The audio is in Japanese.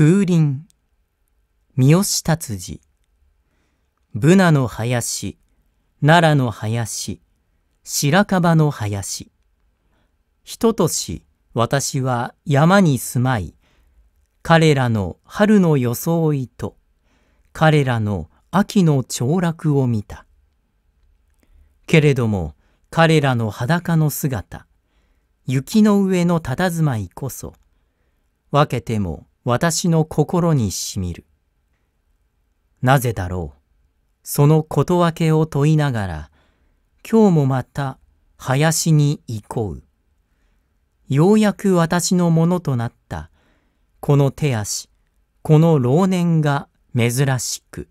空林三好達治ブナの林奈良の林白樺の林ひととし私は山に住まい彼らの春の装いと彼らの秋の凋落を見たけれども彼らの裸の姿雪の上の佇まいこそ分けても私の心にしみる。なぜだろう。そのことわけを問いながら、今日もまた林に行こう。ようやく私のものとなった、この手足、この老年が珍しく。